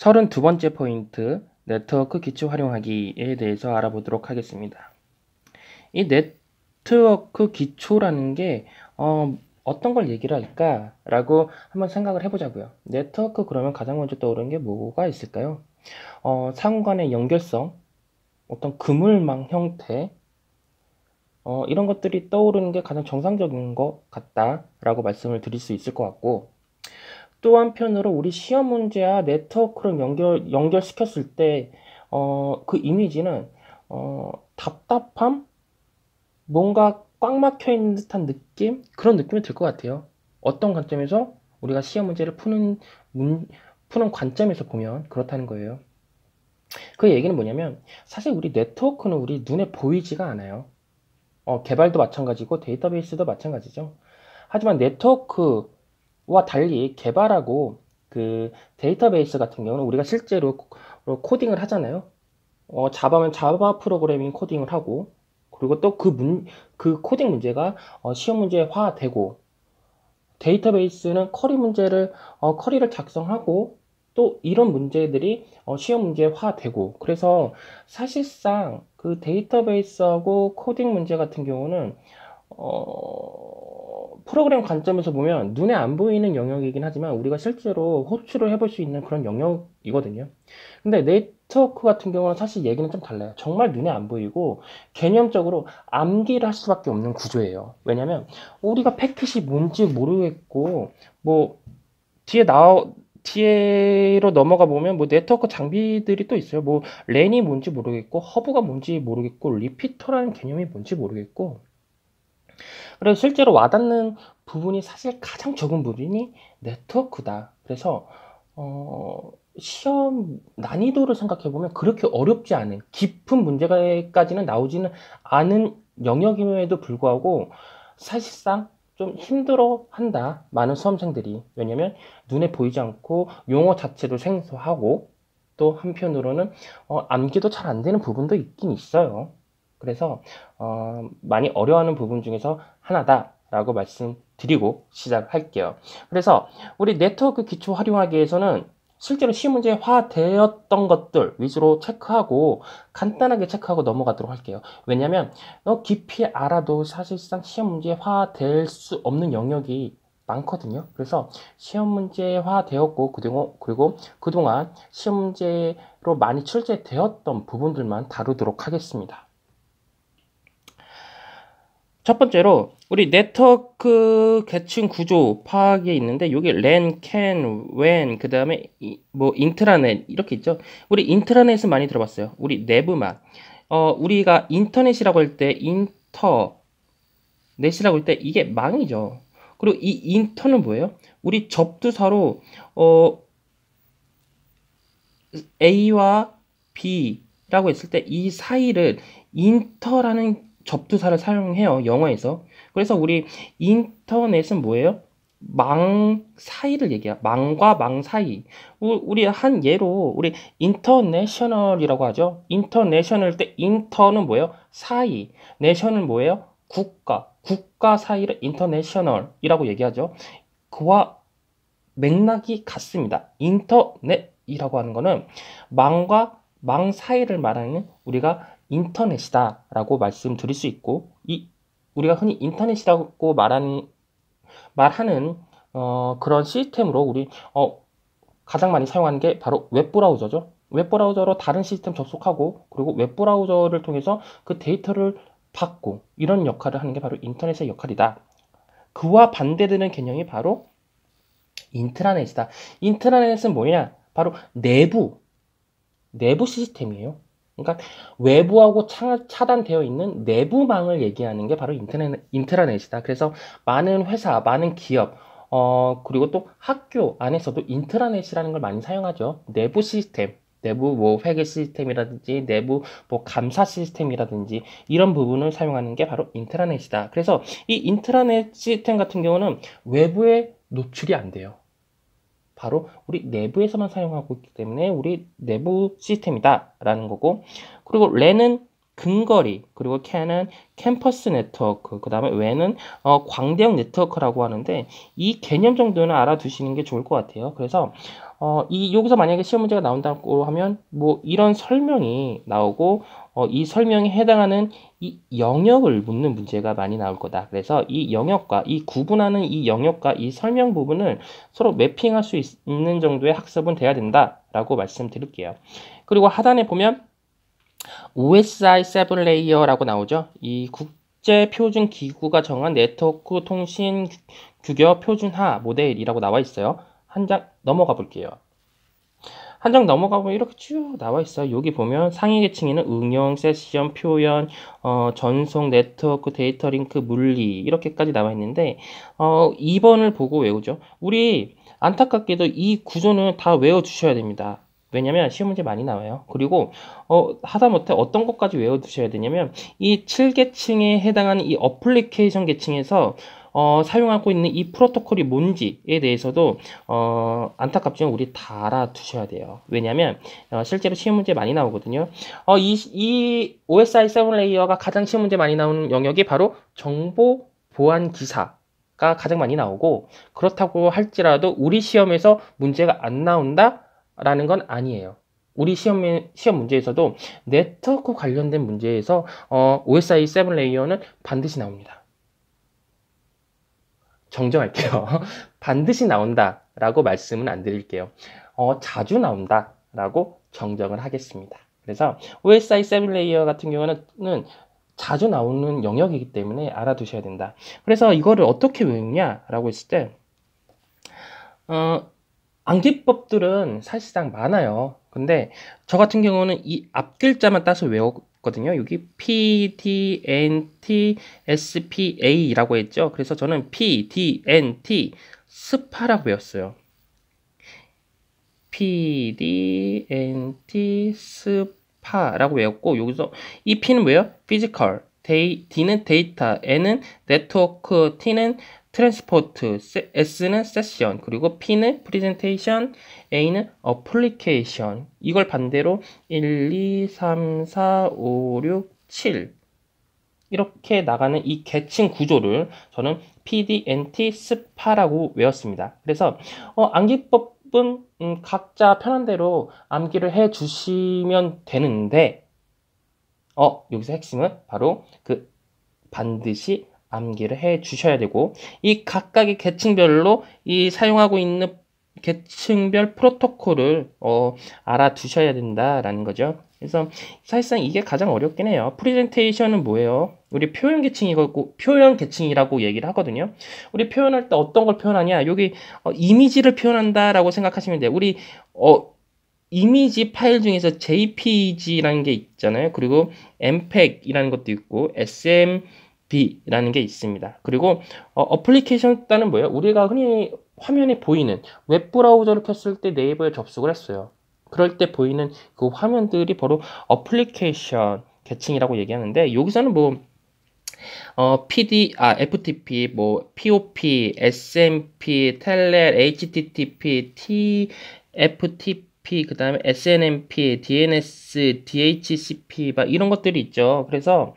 32번째 포인트, 네트워크 기초 활용하기에 대해서 알아보도록 하겠습니다. 이 네트워크 기초라는 게 어, 떤걸 얘기를 할까라고 한번 생각을 해보자고요. 네트워크 그러면 가장 먼저 떠오르는 게 뭐가 있을까요? 어, 상호의 연결성, 어떤 그물망 형태, 어, 이런 것들이 떠오르는 게 가장 정상적인 것 같다라고 말씀을 드릴 수 있을 것 같고 또 한편으로 우리 시험 문제와 네트워크를 연결, 연결시켰을 때, 어, 그 이미지는, 어, 답답함? 뭔가 꽉 막혀 있는 듯한 느낌? 그런 느낌이 들 것 같아요. 어떤 관점에서 우리가 시험 문제를 푸는, 문, 푸는 관점에서 보면 그렇다는 거예요. 그 얘기는 뭐냐면, 사실 우리 네트워크는 우리 눈에 보이지가 않아요. 어, 개발도 마찬가지고 데이터베이스도 마찬가지죠. 하지만 네트워크, 와 달리 개발하고 그 데이터베이스 같은 경우는 우리가 실제로 코딩을 하잖아요. 어, 자바면 자바 프로그래밍 코딩을 하고 그리고 또 그 문, 그 코딩 문제가 어, 시험 문제화 되고 데이터베이스는 커리 문제를, 어, 커리를 작성하고 또 이런 문제들이 어, 시험 문제화 되고 그래서 사실상 그 데이터베이스하고 코딩 문제 같은 경우는 어, 프로그램 관점에서 보면 눈에 안 보이는 영역이긴 하지만 우리가 실제로 호출을 해볼 수 있는 그런 영역이거든요. 근데 네트워크 같은 경우는 사실 얘기는 좀 달라요. 정말 눈에 안 보이고 개념적으로 암기를 할 수밖에 없는 구조예요. 왜냐면 우리가 패킷이 뭔지 모르겠고 뭐 뒤에 나와 뒤로 에 넘어가 보면 뭐 네트워크 장비들이 또 있어요. 뭐 랜이 뭔지 모르겠고 허브가 뭔지 모르겠고 리피터라는 개념이 뭔지 모르겠고 그래서 실제로 와닿는 부분이 사실 가장 적은 부분이 네트워크다. 그래서 어, 시험 난이도를 생각해 보면 그렇게 어렵지 않은 깊은 문제까지는 나오지는 않은 영역임에도 불구하고 사실상 좀 힘들어 한다. 많은 수험생들이. 왜냐면 눈에 보이지 않고 용어 자체도 생소하고 또 한편으로는 어, 암기도 잘 안 되는 부분도 있긴 있어요. 그래서 어, 많이 어려워하는 부분 중에서 하나다라고 말씀드리고 시작할게요. 그래서 우리 네트워크 기초 활용하기 위해서는 실제로 시문제화되었던 것들 위주로 체크하고 간단하게 체크하고 넘어가도록 할게요. 왜냐하면 깊이 알아도 사실상 시험 문제화될 수 없는 영역이 많거든요. 그래서 시험 문제화 되었고 그리고, 그리고 그동안 시험 문제로 많이 출제되었던 부분들만 다루도록 하겠습니다. 첫 번째로 우리 네트워크 계층 구조 파악에 있는데 여기 랜, 캔, 웬, 그 다음에 뭐 인트라넷 이렇게 있죠. 우리 인트라넷은 많이 들어봤어요. 우리 내부만. 어 우리가 인터넷이라고 할 때 인터 넷이라고 할 때 이게 망이죠. 그리고 이 인터는 뭐예요? 우리 접두사로 어 A와 B라고 했을 때 이 사이를 인터라는 접두사를 사용해요. 영어에서. 그래서 우리 인터넷은 뭐예요? 망 사이를 얘기야. 망과 망 사이. 우리 한 예로 우리 인터내셔널이라고 하죠. 인터내셔널 때 인터는 뭐예요? 사이. 내셔널 뭐예요? 국가. 국가 사이를 인터내셔널이라고 얘기하죠. 그와 맥락이 같습니다. 인터넷이라고 하는 거는 망과 망 사이를 말하는 우리가 인터넷이다라고 말씀드릴 수 있고 이 우리가 흔히 인터넷이라고 말하는 말하는 어, 그런 시스템으로 우리 어, 가장 많이 사용하는 게 바로 웹 브라우저죠. 웹 브라우저로 다른 시스템 접속하고 그리고 웹 브라우저를 통해서 그 데이터를 받고 이런 역할을 하는 게 바로 인터넷의 역할이다. 그와 반대되는 개념이 바로 인트라넷이다. 인트라넷은 뭐냐? 바로 내부 내부 시스템이에요. 그러니까 외부하고 차, 차단되어 있는 내부망을 얘기하는 게 바로 인터넷, 인트라넷이다. 그래서 많은 회사, 많은 기업, 어, 그리고 또 학교 안에서도 인트라넷이라는 걸 많이 사용하죠. 내부 시스템, 내부 뭐 회계 시스템이라든지 내부 뭐 감사 시스템이라든지 이런 부분을 사용하는 게 바로 인트라넷이다. 그래서 이 인트라넷 시스템 같은 경우는 외부에 노출이 안 돼요. 바로 우리 내부에서만 사용하고 있기 때문에 우리 내부 시스템이다라는 거고 그리고 랜은 근거리 그리고 캔은 캠퍼스 네트워크 그 다음에 웬은 어, 광대형 네트워크라고 하는데 이 개념 정도는 알아두시는 게 좋을 것 같아요 그래서 어, 이 여기서 만약에 시험 문제가 나온다고 하면 뭐 이런 설명이 나오고 어, 이 설명에 해당하는 이 영역을 묻는 문제가 많이 나올 거다. 그래서 이 영역과 이 구분하는 이 영역과 이 설명 부분을 서로 매핑할 수 있, 는 정도의 학습은 돼야 된다라고 말씀드릴게요. 그리고 하단에 보면 OSI 7 레이어라고 나오죠. 이 국제 표준 기구가 정한 네트워크 통신 규격 표준화 모델이라고 나와 있어요. 한 장 넘어가 볼게요. 한장 넘어가면 이렇게 쭉 나와 있어요. 여기 보면 상위 계층에는 응용, 세션, 표현, 어, 전송, 네트워크, 데이터 링크, 물리 이렇게까지 나와 있는데 어, 2번을 보고 외우죠. 우리 안타깝게도 이 구조는 다 외워주셔야 됩니다. 왜냐면 시험 문제 많이 나와요. 그리고 어, 하다못해 어떤 것까지 외워두셔야 되냐면 이 7계층에 해당하는 이 어플리케이션 계층에서 어, 사용하고 있는 이 프로토콜이 뭔지에 대해서도 어, 안타깝지만 우리 다 알아두셔야 돼요. 왜냐하면 어, 실제로 시험 문제 많이 나오거든요. 어, 이, 이 OSI 7 레이어가 가장 시험 문제 많이 나오는 영역이 바로 정보 보안 기사. 가 가장 많이 나오고 그렇다고 할지라도 우리 시험에서 문제가 안 나온다라는 건 아니에요. 우리 시험 시험 문제에서도 네트워크 관련된 문제에서 어, OSI 7 레이어는 반드시 나옵니다. 정정할게요. 반드시 나온다라고 말씀은 안 드릴게요. 어, 자주 나온다라고 정정을 하겠습니다. 그래서 OSI 7레이어 같은 경우는 자주 나오는 영역이기 때문에 알아두셔야 된다. 그래서 이거를 어떻게 외우냐라고 했을 때 어, 암기법들은 사실상 많아요. 근데 저 같은 경우는 이 앞글자만 따서 외워, 거든요. 여기 PDNTSPA라고 했죠. 그래서 저는 PDNT 스파라고 외웠어요. PDNT 스파라고 외웠고 여기서 이 P는 뭐 왜요? 피지컬, 데이, D는 데이터, N은 네트워크, T는 트랜스포트, S는 세션, 그리고 P는 프리젠테이션, A는 어플리케이션. 이걸 반대로 1, 2, 3, 4, 5, 6, 7 이렇게 나가는 이 계층 구조를 저는 PDNT 스파라고 외웠습니다. 그래서 어, 암기법은 음, 각자 편한 대로 암기를 해 주시면 되는데 어 여기서 핵심은 바로 그 반드시 암기를 해 주셔야 되고 이 각각의 계층별로 이 사용하고 있는 계층별 프로토콜을 어, 알아두셔야 된다라는 거죠. 그래서 사실상 이게 가장 어렵긴 해요. 프리젠테이션은 뭐예요? 우리 표현 계층이고 표현 계층이라고 얘기를 하거든요. 우리 표현할 때 어떤 걸 표현하냐? 여기 어, 이미지를 표현한다라고 생각하시면 돼요. 우리 어 이미지 파일 중에서 JPG라는 게 있잖아요. 그리고 MPEG이라는 것도 있고 SM B라는 게 있습니다. 그리고 어, 어플리케이션 단은 뭐예요? 우리가 흔히 화면에 보이는 웹 브라우저를 켰을 때 네이버에 접속을 했어요. 그럴 때 보이는 그 화면들이 바로 어플리케이션 계층이라고 얘기하는데 여기서는 뭐 어, PD, 아, FTP, 뭐, POP, SMP, 텔레, HTTP, TFTP, 그 다음에 SNMP, DNS, DHCP, 막 이런 것들이 있죠. 그래서,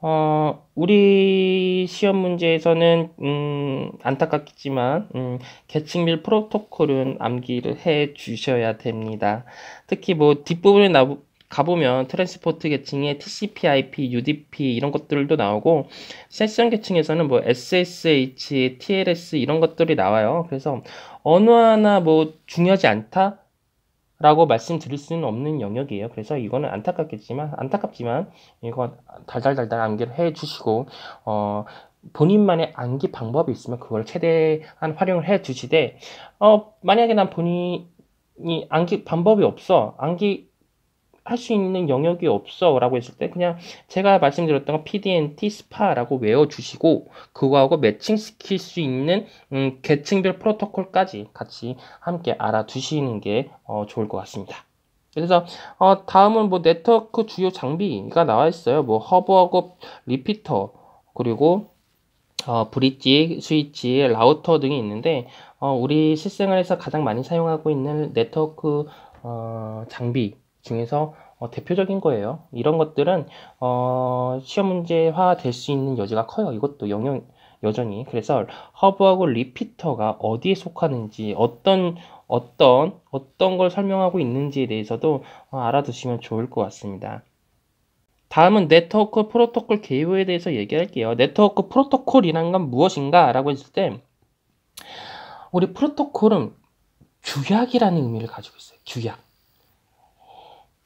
어, 우리 시험 문제에서는, 음, 안타깝지만 음, 계층밀 프로토콜은 암기를 해 주셔야 됩니다. 특히 뭐, 뒷부분에 나, 가보면 트랜스포트 계층에 TCP, IP, UDP 이런 것들도 나오고, 세션 계층에서는 뭐, SSH, TLS 이런 것들이 나와요. 그래서, 어느 하나 뭐, 중요하지 않다? 라고 말씀드릴 수는 없는 영역이에요. 그래서 이거는 안타깝겠지만, 안타깝지만, 이거 달달달달 암기를 해 주시고, 어, 본인만의 암기 방법이 있으면 그걸 최대한 활용을 해 주시되, 어, 만약에 난 본인이 암기 방법이 없어. 암기 할수 있는 영역이 없어 라고 했을 때 그냥 제가 말씀드렸던 건 PDNT 스파라고 외워주시고 그거하고 매칭시킬 수 있는 음, 계층별 프로토콜까지 같이 함께 알아두시는 게 어, 좋을 것 같습니다. 그래서 어, 다음은 뭐 네트워크 주요 장비가 나와 있어요. 뭐 허브하고 리피터 그리고 어, 브릿지, 스위치, 라우터 등이 있는데 어, 우리 실생활에서 가장 많이 사용하고 있는 네트워크 어, 장비 중에서 어, 대표적인 거예요. 이런 것들은 어, 시험 문제화 될 수 있는 여지가 커요. 이것도 영영 여전히 그래서 허브하고 리피터가 어디에 속하는지 어떤 어떤 어떤 걸 설명하고 있는지에 대해서도 어, 알아두시면 좋을 것 같습니다. 다음은 네트워크 프로토콜 개요에 대해서 얘기할게요. 네트워크 프로토콜이란 건 무엇인가? 라고 했을 때, 우리 프로토콜은 규약이라는 의미를 가지고 있어요. 규약.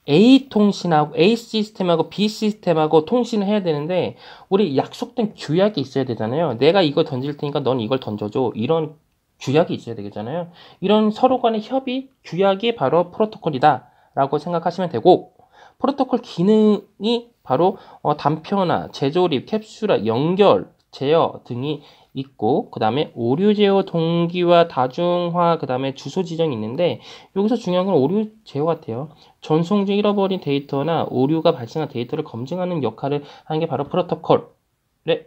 A 통신하고 A 시스템하고 B 시스템하고 통신을 해야 되는데 우리 약속된 규약이 있어야 되잖아요. 내가 이걸 던질 테니까 넌 이걸 던져줘. 이런 규약이 있어야 되잖아요. 겠 이런 서로 간의 협의 규약이 바로 프로토콜이다라고 생각하시면 되고 프로토콜 기능이 바로 어, 단편화, 재조립, 캡슐화, 연결 제어 등이 있고 그 다음에 오류 제어 동기와 다중화 그 다음에 주소 지정이 있는데 여기서 중요한 건 오류 제어 같아요 전송 중 잃어버린 데이터나 오류가 발생한 데이터를 검증하는 역할을 하는 게 바로 프로토콜의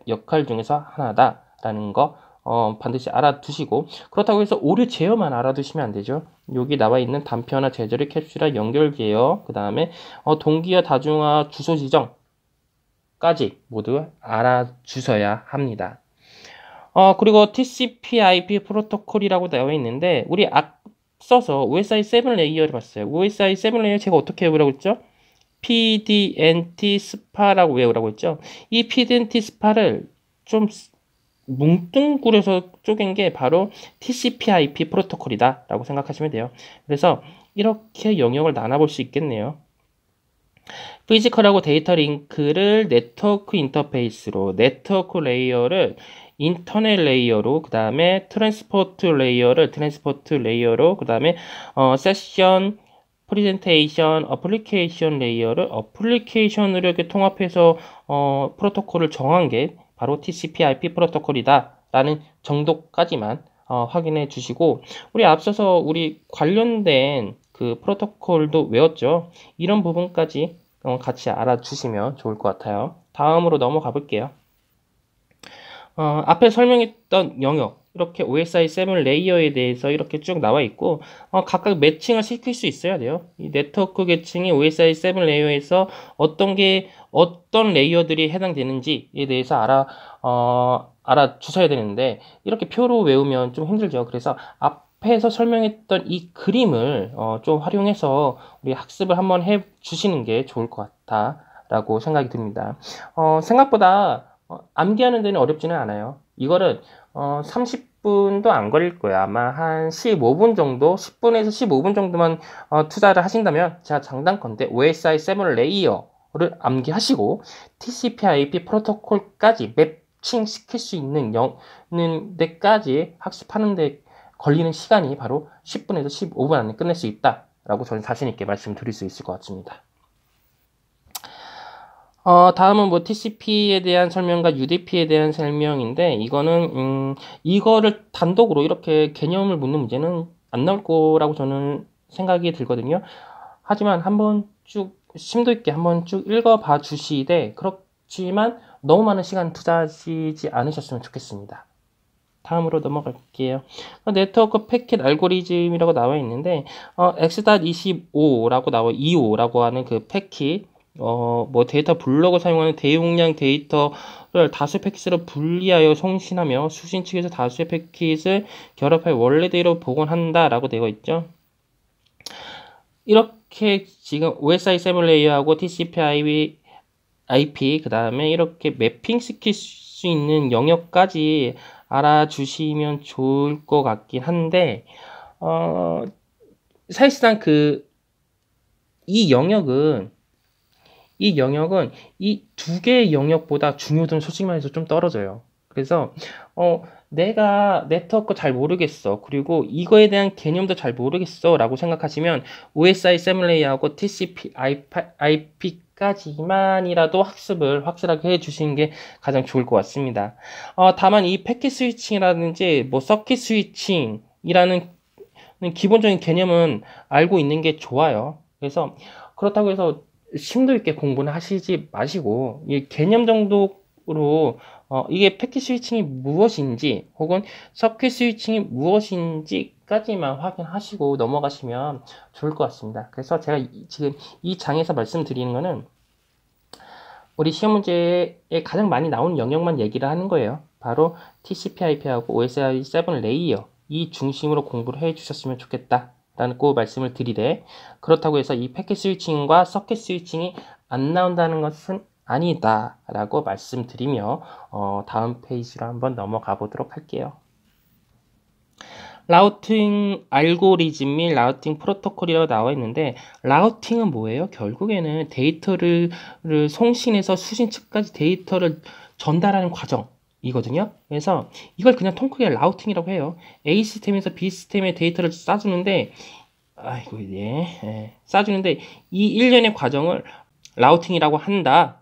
역할 중에서 하나다라는 거 어, 반드시 알아두시고 그렇다고 해서 오류 제어만 알아두시면 안 되죠. 여기 나와 있는 단편화 제조의 캡슐화 연결 제어 그 다음에 어, 동기화 다중화 주소 지정 까지 모두 알아주셔야 합니다. 어, 그리고 TCP/IP 프로토콜이라고 되어 있는데 우리 앞서서 OSI 7 레이어를 봤어요. OSI 7레 제가 어떻게 외우라고 했죠? PDNT 스파라고 외우라고 했죠. 이 PDNT 스파를 좀 뭉뚱그려서 쪼갠 게 바로 TCP/IP 프로토콜이다라고 생각하시면 돼요. 그래서 이렇게 영역을 나눠볼 수 있겠네요. 피지컬하고 데이터 링크를 네트워크 인터페이스로 네트워크 레이어를 인터넷 레이어로 그 다음에 트랜스포트 레이어를 트랜스포트 레이어로 그 다음에 어, 세션 프리젠테이션 어플리케이션 레이어를 어플리케이션으로 이렇게 통합해서 어, 프로토콜을 정한 게 바로 TCP/IP 프로토콜이다라는 정도까지만 어, 확인해 주시고 우리 앞서서 우리 관련된 그 프로토콜도 외웠죠. 이런 부분까지 어, 같이 알아주시면 좋을 것 같아요. 다음으로 넘어가 볼게요. 어, 앞에 설명했던 영역 이렇게 OSI 7 레이어에 대해서 이렇게 쭉 나와 있고 어, 각각 매칭을 시킬 수 있어야 돼요. 이 네트워크 계층이 OSI 7 레이어에서 어떤 게 어떤 레이어들이 해당되는지에 대해서 알아 어, 알아 주셔야 되는데 이렇게 표로 외우면 좀 힘들죠. 그래서 앞 앞에서 설명했던 이 그림을 어, 좀 활용해서 우리 학습을 한번 해 주시는 게 좋을 것 같다라고 생각이 듭니다. 어, 생각보다 어, 암기하는 데는 어렵지는 않아요. 이거는 어, 30분도 안 걸릴 거예요. 아마 한 15분 정도, 10분에서 15분 정도만 어, 투자를 하신다면 제가 장단컨대 OSI 7 레이어를 암기하시고 TCP/IP 프로토콜까지 맵칭 시킬 수 있는 영, 는 데까지 학습하는 데 걸리는 시간이 바로 10분에서 15분 안에 끝낼 수 있다라고 저는 자신 있게 말씀드릴 수 있을 것 같습니다. 어, 다음은 뭐 TCP에 대한 설명과 UDP에 대한 설명인데 이거는 음, 이거를 단독으로 이렇게 개념을 묻는 문제는 안 나올 거라고 저는 생각이 들거든요. 하지만 한번 쭉 심도 있게 한번 쭉 읽어봐 주시되 그렇지만 너무 많은 시간 투자하시지 않으셨으면 좋겠습니다. 다음으로 넘어갈게요. 어, 네트워크 패킷 알고리즘이라고 나와 있는데 어, x.25라고 나와 25라고 e 하는 그 패킷 어, 뭐 데이터 블록을 사용하는 대용량 데이터를 다수 패킷으로 분리하여 송신하며 수신 측에서 다수의 패킷을 결합하여 원래대로 복원한다라고 되어 있죠. 이렇게 지금 OSI 세뮬레이어하고 TCP/IP IP 그 다음에 이렇게 매핑 시킬 수 있는 영역까지 알아주시면 좋을 것 같긴 한데 어, 사실상 그 이 영역은 이 영역은 이 두 개의 영역보다 중요도는 솔직히 말해서 좀 떨어져요. 그래서 어 내가 네트워크 잘 모르겠어 그리고 이거에 대한 개념도 잘 모르겠어 라고 생각하시면 OSI 세뮬레이하고 TCP IP, IP 까지만이라도 학습을 확실하게 해주시는 게 가장 좋을 것 같습니다. 어, 다만 이 패킷 스위칭이라든지 뭐 서킷 스위칭이라는 기본적인 개념은 알고 있는 게 좋아요. 그래서 그렇다고 해서 심도 있게 공부는 하시지 마시고 이 개념 정도로 어, 이게 패킷 스위칭이 무엇인지 혹은 서킷 스위칭이 무엇인지 까지만 확인하시고 넘어가시면 좋을 것 같습니다. 그래서 제가 지금 이 장에서 말씀드리는 거는 우리 시험 문제에 가장 많이 나오는 영역만 얘기를 하는 거예요. 바로 TCP/IP하고 OSI7 레이어 이 중심으로 공부를 해 주셨으면 좋겠다. 라고 는 말씀을 드리되 그렇다고 해서 이 패킷 스위칭과 서킷 스위칭이 안 나온다는 것은 아니다 라고 말씀드리며 어, 다음 페이지로 한번 넘어가 보도록 할게요. 라우팅 알고리즘 및 라우팅 프로토콜이라고 나와 있는데 라우팅은 뭐예요? 결국에는 데이터를 송신해서 수신 측까지 데이터를 전달하는 과정 이거든요. 그래서 이걸 그냥 통크게 라우팅이라고 해요. A 시스템에서 B 시스템에 데이터를 싸주는데 아이고 예, 예 싸주는데 이 일련의 과정을 라우팅이라고 한다.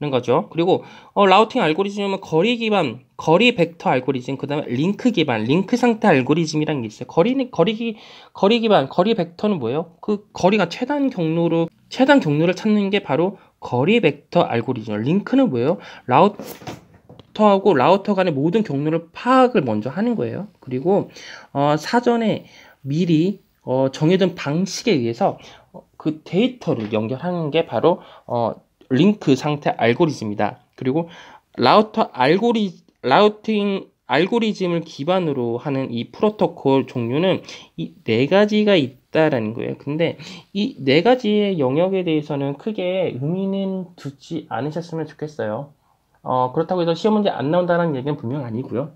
는 거죠. 그리고 어, 라우팅 알고리즘은 거리 기반, 거리 벡터 알고리즘, 그다음에 링크 기반, 링크 상태 알고리즘이라는 게 있어요. 거리는 거리 기 거리 기반, 거리 벡터는 뭐예요? 그 거리가 최단 경로로 최단 경로를 찾는 게 바로 거리 벡터 알고리즘. 링크는 뭐예요? 라우터하고 라우터 간의 모든 경로를 파악을 먼저 하는 거예요. 그리고 어, 사전에 미리 어, 정해둔 방식에 의해서 어, 그 데이터를 연결하는 게 바로 어, 링크 상태 알고리즘이다. 그리고 라우터 알고리 라우팅 알고리즘을 기반으로 하는 이 프로토콜 종류는 이 네 가지가 있다라는 거예요. 근데 이 네 가지의 영역에 대해서는 크게 의미는 두지 않으셨으면 좋겠어요. 어, 그렇다고 해서 시험 문제 안 나온다는 얘기는 분명 아니고요.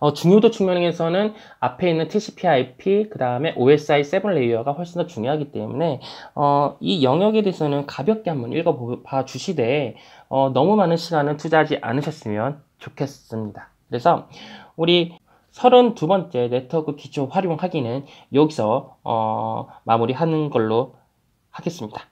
어, 중요도 측면에서는 앞에 있는 TCP/IP 그 다음에 OSI 7 레이어가 훨씬 더 중요하기 때문에 어, 이 영역에 대해서는 가볍게 한번 읽어봐 주시되 어, 너무 많은 시간을 투자하지 않으셨으면 좋겠습니다. 그래서 우리 32번째 네트워크 기초 활용 하기는 여기서 어, 마무리하는 걸로 하겠습니다.